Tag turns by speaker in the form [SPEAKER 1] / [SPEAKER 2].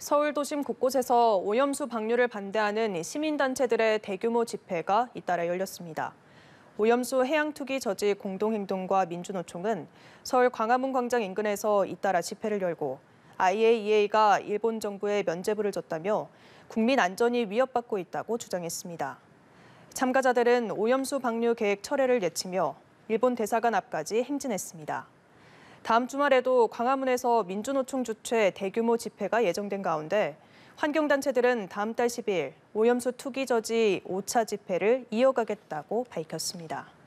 [SPEAKER 1] 서울 도심 곳곳에서 오염수 방류를 반대하는 시민단체들의 대규모 집회가 잇따라 열렸습니다. 오염수 해양 투기 저지 공동행동과 민주노총은 서울 광화문 광장 인근에서 잇따라 집회를 열고 IAEA가 일본 정부에 면죄부를 줬다며 국민 안전이 위협받고 있다고 주장했습니다. 참가자들은 오염수 방류 계획 철회를 예치며 일본 대사관 앞까지 행진했습니다. 다음 주말에도 광화문에서 민주노총 주최 대규모 집회가 예정된 가운데 환경단체들은 다음 달 10일 오염수 투기 저지 5차 집회를 이어가겠다고 밝혔습니다.